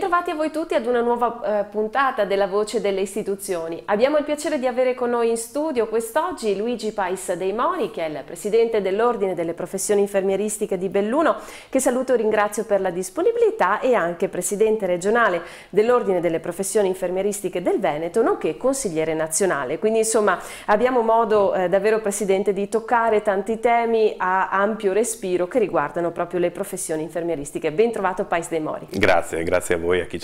Bentrovati a voi tutti ad una nuova eh, puntata della Voce delle Istituzioni. Abbiamo il piacere di avere con noi in studio quest'oggi Luigi Pais Dei Moni, che è il presidente dell'Ordine delle Professioni Infermieristiche di Belluno, che saluto e ringrazio per la disponibilità, e anche presidente regionale dell'Ordine delle Professioni Infermieristiche del Veneto, nonché consigliere nazionale. Quindi insomma abbiamo modo eh, davvero presidente di toccare tanti temi a ampio respiro che riguardano proprio le professioni infermieristiche. Bentrovato Pais Dei Moni. Grazie, grazie a voi. voi a chi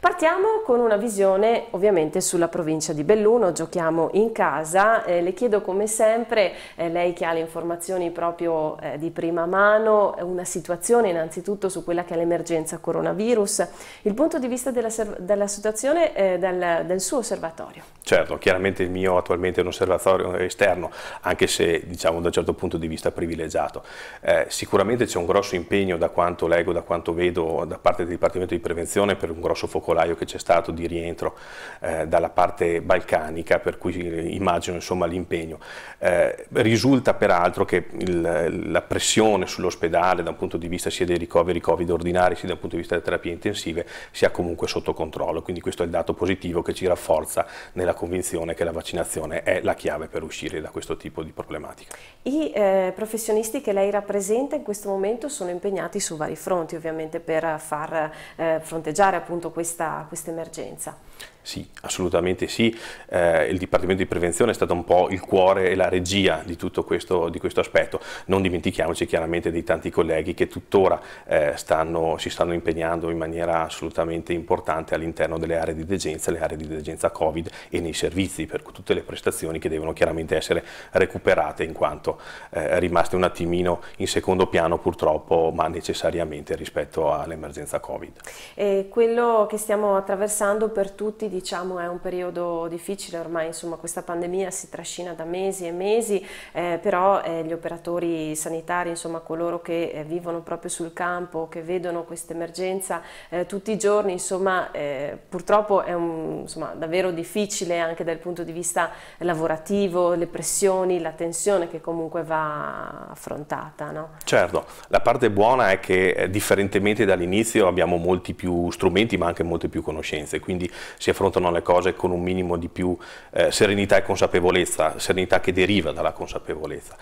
Partiamo con una visione ovviamente sulla provincia di Belluno, giochiamo in casa, eh, le chiedo come sempre, eh, lei che ha le informazioni proprio eh, di prima mano, una situazione innanzitutto su quella che è l'emergenza coronavirus, il punto di vista della, della situazione eh, del, del suo osservatorio. Certo, chiaramente il mio attualmente è un osservatorio esterno, anche se diciamo da un certo punto di vista privilegiato. Eh, sicuramente c'è un grosso impegno da quanto leggo, da quanto vedo da parte del Dipartimento di Prevenzione per un grosso focus focolaio che c'è stato di rientro eh, dalla parte balcanica, per cui eh, immagino insomma, l'impegno. Eh, risulta peraltro che il, la pressione sull'ospedale da un punto di vista sia dei ricoveri Covid ordinari sia dal punto di vista delle terapie intensive sia comunque sotto controllo, quindi questo è il dato positivo che ci rafforza nella convinzione che la vaccinazione è la chiave per uscire da questo tipo di problematica. I eh, professionisti che lei rappresenta in questo momento sono impegnati su vari fronti ovviamente per far eh, fronteggiare appunto questa questa, questa emergenza. Sì, assolutamente sì. Eh, il Dipartimento di Prevenzione è stato un po' il cuore e la regia di tutto questo, di questo aspetto. Non dimentichiamoci chiaramente dei tanti colleghi che tuttora eh, stanno, si stanno impegnando in maniera assolutamente importante all'interno delle aree di degenza, le aree di degenza Covid e nei servizi per tutte le prestazioni che devono chiaramente essere recuperate in quanto eh, rimaste un attimino in secondo piano purtroppo, ma necessariamente rispetto all'emergenza Covid. E quello che stiamo attraversando per tutti di diciamo è un periodo difficile ormai, insomma questa pandemia si trascina da mesi e mesi, eh, però eh, gli operatori sanitari, insomma coloro che eh, vivono proprio sul campo, che vedono questa emergenza eh, tutti i giorni, insomma eh, purtroppo è un, insomma, davvero difficile anche dal punto di vista lavorativo, le pressioni, la tensione che comunque va affrontata. No? Certo, la parte buona è che eh, differentemente dall'inizio abbiamo molti più strumenti ma anche molte più conoscenze, quindi si affronta affrontano le cose con un minimo di più eh, serenità e consapevolezza, serenità che deriva dalla consapevolezza.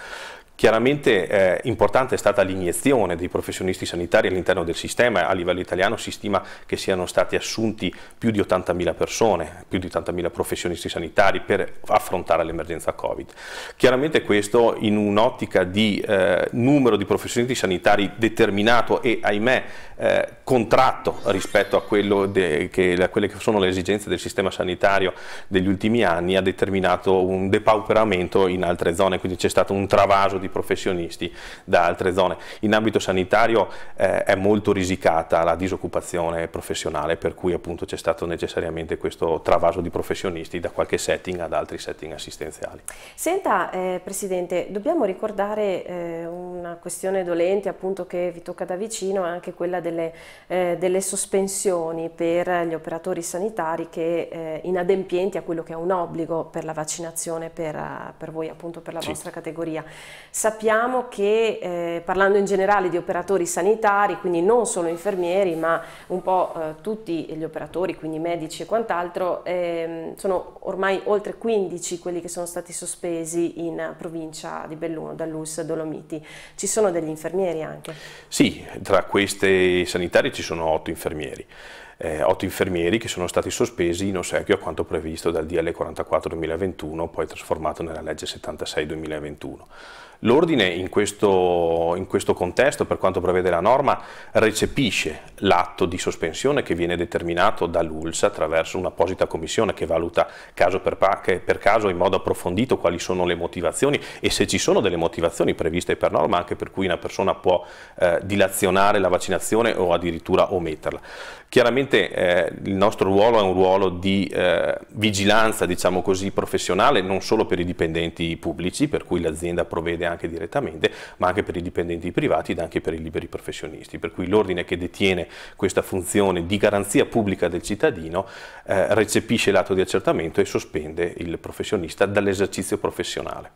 Chiaramente eh, importante è stata l'iniezione dei professionisti sanitari all'interno del sistema, a livello italiano si stima che siano stati assunti più di 80.000 persone, più di 80.000 professionisti sanitari per affrontare l'emergenza Covid. Chiaramente questo in un'ottica di eh, numero di professionisti sanitari determinato e ahimè eh, contratto rispetto a, che, a quelle che sono le esigenze del sistema sanitario degli ultimi anni ha determinato un depauperamento in altre zone, quindi c'è stato un travaso di di professionisti da altre zone. In ambito sanitario eh, è molto risicata la disoccupazione professionale, per cui appunto c'è stato necessariamente questo travaso di professionisti da qualche setting ad altri setting assistenziali. Senta eh, Presidente, dobbiamo ricordare eh, una questione dolente appunto che vi tocca da vicino, anche quella delle, eh, delle sospensioni per gli operatori sanitari che eh, inadempienti a quello che è un obbligo per la vaccinazione per, per voi appunto per la sì. vostra categoria. Sappiamo che eh, parlando in generale di operatori sanitari, quindi non solo infermieri, ma un po' eh, tutti gli operatori, quindi medici e quant'altro, eh, sono ormai oltre 15 quelli che sono stati sospesi in provincia di Belluno, dall'US Dolomiti. Ci sono degli infermieri anche? Sì, tra questi sanitari ci sono 8 infermieri. Eh, 8 infermieri che sono stati sospesi in ossequio a quanto previsto dal DL 44 2021, poi trasformato nella legge 76 2021. L'ordine in questo, in questo contesto, per quanto prevede la norma, recepisce l'atto di sospensione che viene determinato dall'ULSA attraverso un'apposita commissione che valuta caso per, per caso in modo approfondito quali sono le motivazioni e se ci sono delle motivazioni previste per norma anche per cui una persona può eh, dilazionare la vaccinazione o addirittura ometterla. Chiaramente eh, il nostro ruolo è un ruolo di eh, vigilanza, diciamo così, professionale, non solo per i dipendenti pubblici, per cui l'azienda provvede anche direttamente, ma anche per i dipendenti privati ed anche per i liberi professionisti. Per cui l'ordine che detiene questa funzione di garanzia pubblica del cittadino eh, recepisce l'atto di accertamento e sospende il professionista dall'esercizio professionale.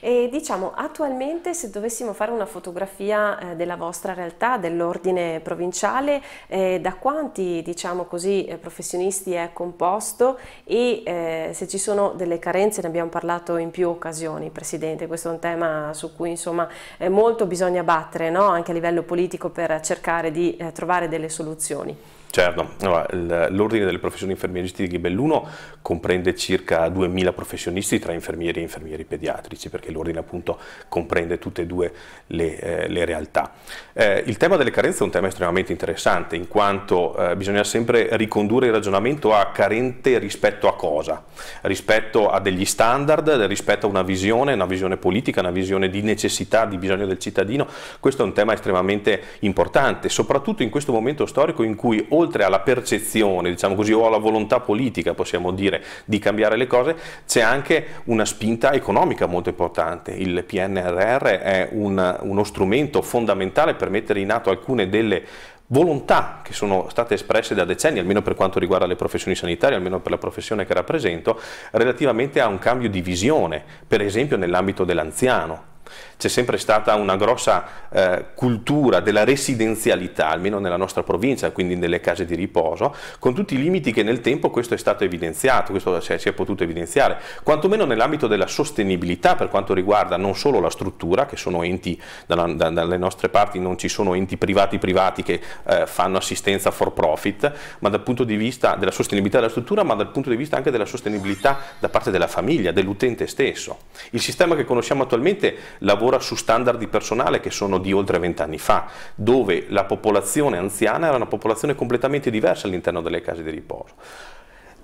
E diciamo, attualmente se dovessimo fare una fotografia eh, della vostra realtà, dell'ordine provinciale, eh, da quanti diciamo così, eh, professionisti è composto e eh, se ci sono delle carenze, ne abbiamo parlato in più occasioni, Presidente, questo è un tema su cui insomma eh, molto bisogna battere no? anche a livello politico per cercare di eh, trovare delle soluzioni. Certo, allora, l'ordine delle professioni infermieristiche di Belluno comprende circa 2.000 professionisti tra infermieri e infermieri pediatrici, perché l'ordine appunto comprende tutte e due le, eh, le realtà. Eh, il tema delle carenze è un tema estremamente interessante, in quanto eh, bisogna sempre ricondurre il ragionamento a carente rispetto a cosa? Rispetto a degli standard, rispetto a una visione, una visione politica, una visione di necessità, di bisogno del cittadino. Questo è un tema estremamente importante, soprattutto in questo momento storico in cui oltre alla percezione, diciamo così, o alla volontà politica, possiamo dire, di cambiare le cose, c'è anche una spinta economica molto importante. Il PNRR è un, uno strumento fondamentale per mettere in atto alcune delle volontà che sono state espresse da decenni, almeno per quanto riguarda le professioni sanitarie, almeno per la professione che rappresento, relativamente a un cambio di visione, per esempio nell'ambito dell'anziano c'è sempre stata una grossa eh, cultura della residenzialità, almeno nella nostra provincia, quindi nelle case di riposo, con tutti i limiti che nel tempo questo è stato evidenziato, questo si è, si è potuto evidenziare, quantomeno nell'ambito della sostenibilità per quanto riguarda non solo la struttura, che sono enti, da, da, dalle nostre parti non ci sono enti privati privati che eh, fanno assistenza for profit, ma dal punto di vista della sostenibilità della struttura, ma dal punto di vista anche della sostenibilità da parte della famiglia, dell'utente stesso. Il sistema che conosciamo attualmente lavora su standard di personale che sono di oltre vent'anni fa, dove la popolazione anziana era una popolazione completamente diversa all'interno delle case di riposo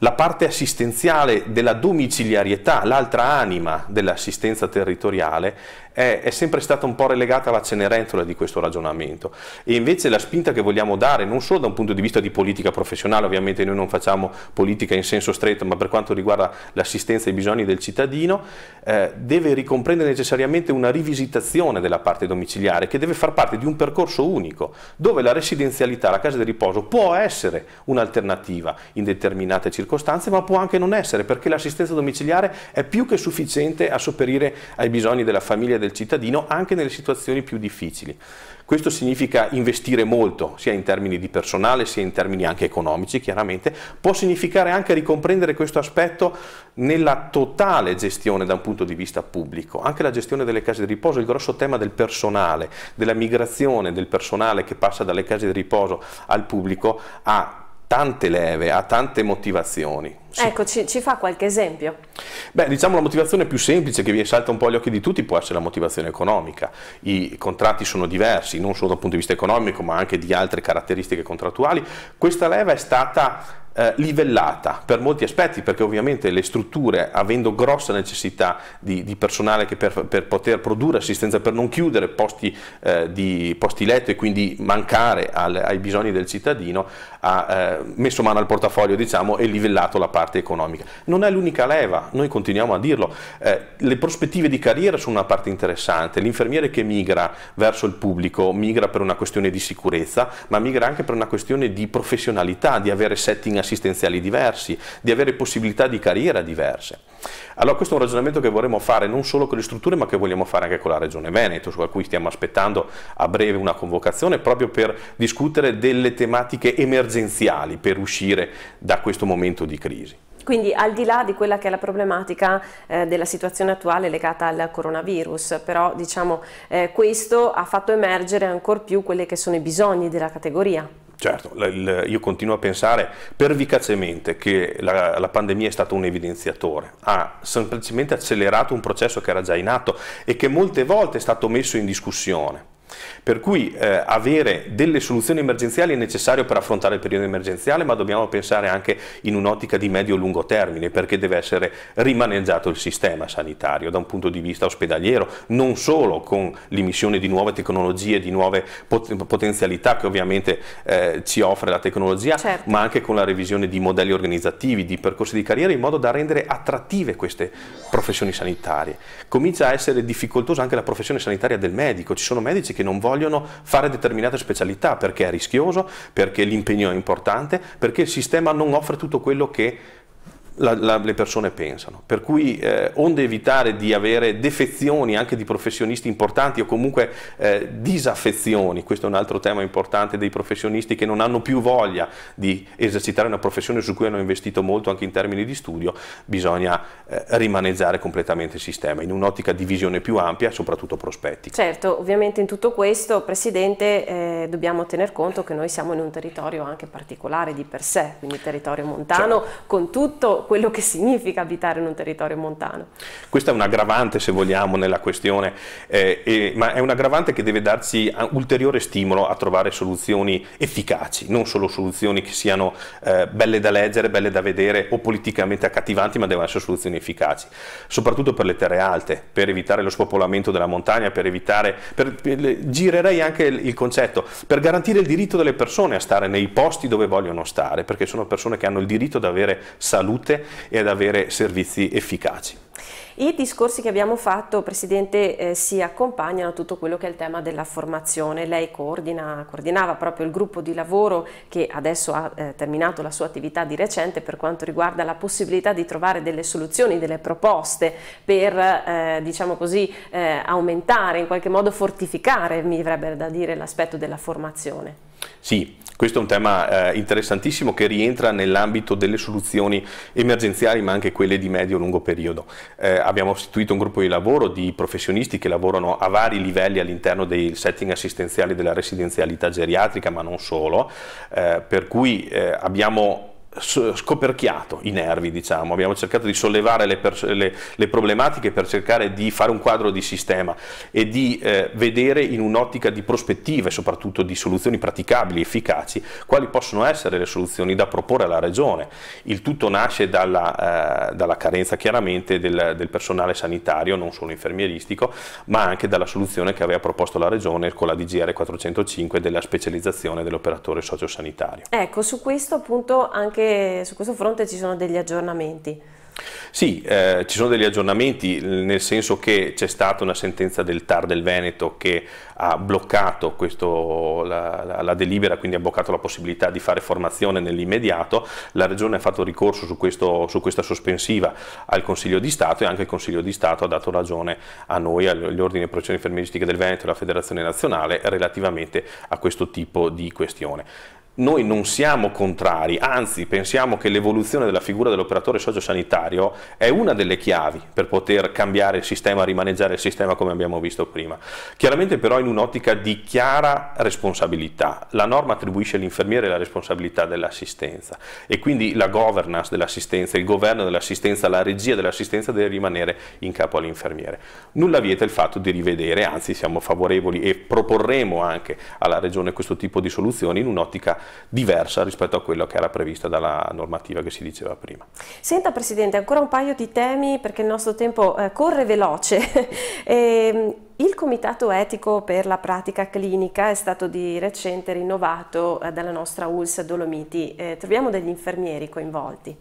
la parte assistenziale della domiciliarietà, l'altra anima dell'assistenza territoriale, è, è, sempre stata un po' relegata alla cenerentola di questo ragionamento e invece la spinta che vogliamo dare non solo da un punto di vista di politica professionale, ovviamente noi non facciamo politica in senso stretto, ma per quanto riguarda l'assistenza ai bisogni del cittadino, eh, deve ricomprendere necessariamente una rivisitazione della parte domiciliare che deve far parte di un percorso unico dove la residenzialità, la casa di riposo può essere un'alternativa in determinate circostanze, ma può anche non essere perché l'assistenza domiciliare è più che sufficiente a sopperire ai bisogni della famiglia e del del cittadino anche nelle situazioni più difficili. Questo significa investire molto, sia in termini di personale, sia in termini anche economici, chiaramente. Può significare anche ricomprendere questo aspetto nella totale gestione da un punto di vista pubblico. Anche la gestione delle case di riposo, il grosso tema del personale, della migrazione del personale che passa dalle case di riposo al pubblico, ha tante leve, ha tante motivazioni. Sì. Ecco, ci, ci, fa qualche esempio. Beh, diciamo la motivazione più semplice che vi salta un po' agli occhi di tutti può essere la motivazione economica. I contratti sono diversi, non solo dal punto di vista economico, ma anche di altre caratteristiche contrattuali. Questa leva è stata eh, livellata per molti aspetti, perché ovviamente le strutture, avendo grossa necessità di, di personale che per, per, poter produrre assistenza, per non chiudere posti, eh, di, posti letto e quindi mancare al, ai bisogni del cittadino, ha eh, messo mano al portafoglio diciamo, e livellato la parte economica. Non è l'unica leva, noi continuiamo a dirlo, eh, le prospettive di carriera sono una parte interessante, l'infermiere che migra verso il pubblico migra per una questione di sicurezza, ma migra anche per una questione di professionalità, di avere setting assistenti assistenziali diversi, di avere possibilità di carriera diverse. Allora questo è un ragionamento che vorremmo fare non solo con le strutture ma che vogliamo fare anche con la Regione Veneto, su cui stiamo aspettando a breve una convocazione proprio per discutere delle tematiche emergenziali per uscire da questo momento di crisi. Quindi al di là di quella che è la problematica eh, della situazione attuale legata al coronavirus, però diciamo eh, questo ha fatto emergere ancor più quelli che sono i bisogni della categoria. Certo, io continuo a pensare pervicacemente che la, la, pandemia è stato un evidenziatore, ha semplicemente accelerato un processo che era già in atto e che molte volte è stato messo in discussione. Per cui eh, avere delle soluzioni emergenziali è necessario per affrontare il periodo emergenziale, ma dobbiamo pensare anche in un'ottica di medio-lungo termine, perché deve essere rimaneggiato il sistema sanitario da un punto di vista ospedaliero, non solo con l'immissione di nuove tecnologie, di nuove pot potenzialità che ovviamente eh, ci offre la tecnologia, certo. ma anche con la revisione di modelli organizzativi, di percorsi di carriera, in modo da rendere attrattive queste professioni sanitarie. Comincia a essere difficoltosa anche la professione sanitaria del medico, ci sono medici che che non vogliono fare determinate specialità perché è rischioso, perché l'impegno è importante, perché il sistema non offre tutto quello che la, la, le persone pensano. Per cui, eh, onde evitare di avere defezioni anche di professionisti importanti o comunque eh, disaffezioni, questo è un altro tema importante dei professionisti che non hanno più voglia di esercitare una professione su cui hanno investito molto anche in termini di studio, bisogna eh, rimaneggiare completamente il sistema in un'ottica di visione più ampia, soprattutto prospettica. Certo, ovviamente in tutto questo, Presidente, eh, dobbiamo tener conto che noi siamo in un territorio anche particolare di per sé, quindi territorio montano, certo. con tutto quello che significa abitare in un territorio montano. Questa è un aggravante se vogliamo nella questione, eh, eh, ma è un aggravante che deve darci ulteriore stimolo a trovare soluzioni efficaci, non solo soluzioni che siano eh, belle da leggere, belle da vedere o politicamente accattivanti, ma devono essere soluzioni efficaci, soprattutto per le terre alte, per evitare lo spopolamento della montagna, per evitare, per, per, girerei anche il, il concetto, per garantire il diritto delle persone a stare nei posti dove vogliono stare, perché sono persone che hanno il diritto ad avere salute, e ad avere servizi efficaci. I discorsi che abbiamo fatto, Presidente, eh, si accompagnano a tutto quello che è il tema della formazione. Lei coordina, coordinava proprio il gruppo di lavoro che adesso ha eh, terminato la sua attività di recente per quanto riguarda la possibilità di trovare delle soluzioni, delle proposte per, eh, diciamo così, eh, aumentare, in qualche modo fortificare, mi verrebbe da dire, l'aspetto della formazione. Sì, questo è un tema eh, interessantissimo che rientra nell'ambito delle soluzioni emergenziali ma anche quelle di medio-lungo periodo. Eh, abbiamo istituito un gruppo di lavoro di professionisti che lavorano a vari livelli all'interno dei setting assistenziali della residenzialità geriatrica, ma non solo, eh, per cui eh, abbiamo scoperchiato i nervi, diciamo. abbiamo cercato di sollevare le, le, le, problematiche per cercare di fare un quadro di sistema e di eh, vedere in un'ottica di prospettiva e soprattutto di soluzioni praticabili, efficaci, quali possono essere le soluzioni da proporre alla Regione. Il tutto nasce dalla, eh, dalla carenza chiaramente del, del, personale sanitario, non solo infermieristico, ma anche dalla soluzione che aveva proposto la Regione con la DGR 405 della specializzazione dell'operatore sociosanitario. Ecco, su questo appunto anche anche su questo fronte ci sono degli aggiornamenti. Sì, eh, ci sono degli aggiornamenti nel senso che c'è stata una sentenza del TAR del Veneto che ha bloccato questo, la, la, la, delibera, quindi ha bloccato la possibilità di fare formazione nell'immediato, la Regione ha fatto ricorso su, questo, su, questa sospensiva al Consiglio di Stato e anche il Consiglio di Stato ha dato ragione a noi, agli ordini di Professioni Infermieristiche del Veneto e alla Federazione Nazionale relativamente a questo tipo di questione noi non siamo contrari, anzi pensiamo che l'evoluzione della figura dell'operatore sociosanitario è una delle chiavi per poter cambiare il sistema, rimaneggiare il sistema come abbiamo visto prima. Chiaramente però in un'ottica di chiara responsabilità, la norma attribuisce all'infermiere la responsabilità dell'assistenza e quindi la governance dell'assistenza, il governo dell'assistenza, la regia dell'assistenza deve rimanere in capo all'infermiere. Nulla vieta il fatto di rivedere, anzi siamo favorevoli e proporremo anche alla Regione questo tipo di soluzioni in un'ottica diversa rispetto a quello che era prevista dalla normativa che si diceva prima. Senta Presidente, ancora un paio di temi perché il nostro tempo eh, corre veloce. e, ehm, il Comitato Etico per la Pratica Clinica è stato di recente rinnovato eh, dalla nostra ULS Dolomiti. Eh, troviamo degli infermieri coinvolti.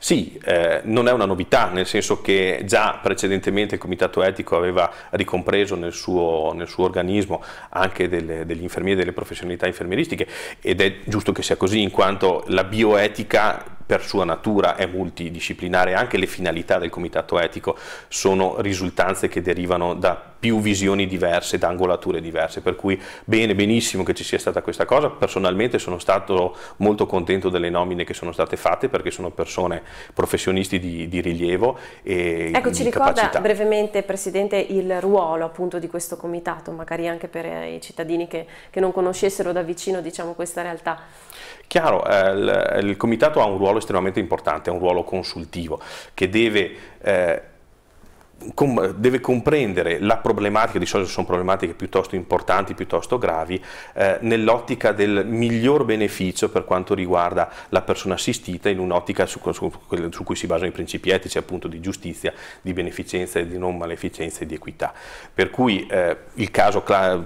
Sì, eh, non è una novità, nel senso che già precedentemente il comitato etico aveva ricompreso nel suo, nel suo organismo anche delle, degli infermieri, e delle professionalità infermieristiche ed è giusto che sia così in quanto la bioetica per sua natura è multidisciplinare, anche le finalità del comitato etico sono risultanze che derivano da più visioni diverse, d'angolature diverse, per cui bene, benissimo che ci sia stata questa cosa, personalmente sono stato molto contento delle nomine che sono state fatte perché sono persone professionisti di, di rilievo e Ecco, ci ricorda capacità. brevemente Presidente il ruolo appunto di questo comitato, magari anche per eh, i cittadini che, che non conoscessero da vicino diciamo, questa realtà? Chiaro, eh, il, il, comitato ha un ruolo estremamente importante, è un ruolo consultivo che deve... Eh, deve comprendere la problematica, di solito sono problematiche piuttosto importanti, piuttosto gravi, eh, nell'ottica del miglior beneficio per quanto riguarda la persona assistita, in un'ottica su, su, su, cui si basano i principi etici appunto di giustizia, di beneficenza e di non maleficenza e di equità. Per cui eh, il caso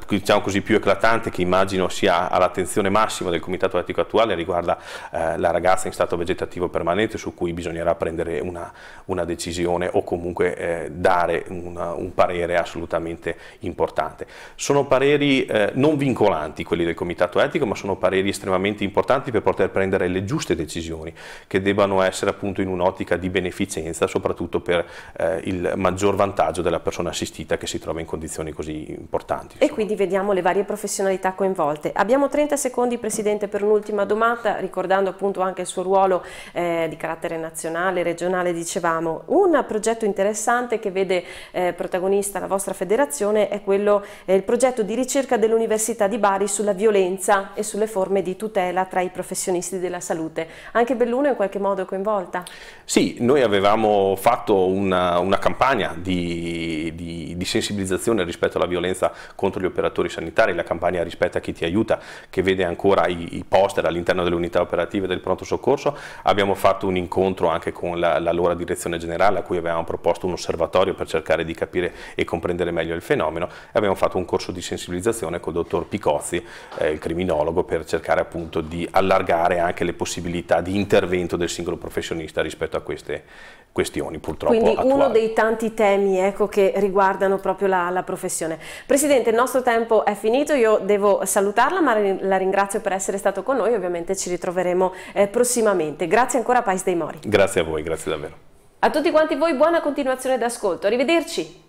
diciamo così, più eclatante che immagino sia all'attenzione massima del Comitato Etico attuale riguarda eh, la ragazza in stato vegetativo permanente su cui bisognerà prendere una, una decisione o comunque eh, dare una, un parere assolutamente importante. Sono pareri eh, non vincolanti quelli del comitato etico, ma sono pareri estremamente importanti per poter prendere le giuste decisioni che debbano essere appunto in un'ottica di beneficenza, soprattutto per eh, il maggior vantaggio della persona assistita che si trova in condizioni così importanti. Insomma. E quindi vediamo le varie professionalità coinvolte. Abbiamo 30 secondi Presidente per un'ultima domanda, ricordando appunto anche il suo ruolo eh, di carattere nazionale, regionale, dicevamo, un progetto interessante che vede eh, protagonista la vostra federazione è quello, eh, il progetto di ricerca dell'Università di Bari sulla violenza e sulle forme di tutela tra i professionisti della salute. Anche Belluno è in qualche modo coinvolta? Sì, noi avevamo fatto una, una campagna di, di, di sensibilizzazione rispetto alla violenza contro gli operatori sanitari, la campagna rispetta chi ti aiuta, che vede ancora i, i poster all'interno delle unità operative del pronto soccorso. Abbiamo fatto un incontro anche con l'allora la direzione generale a cui avevamo proposto un osservatorio laboratorio per cercare di capire e comprendere meglio il fenomeno e abbiamo fatto un corso di sensibilizzazione con il dottor Picozzi, eh, il criminologo, per cercare appunto di allargare anche le possibilità di intervento del singolo professionista rispetto a queste questioni purtroppo Quindi attuali. uno dei tanti temi ecco, che riguardano proprio la, la, professione. Presidente, il nostro tempo è finito, io devo salutarla ma la ringrazio per essere stato con noi, ovviamente ci ritroveremo eh, prossimamente. Grazie ancora a Pais dei Mori. Grazie a voi, grazie davvero. A tutti quanti voi buona continuazione d'ascolto, arrivederci!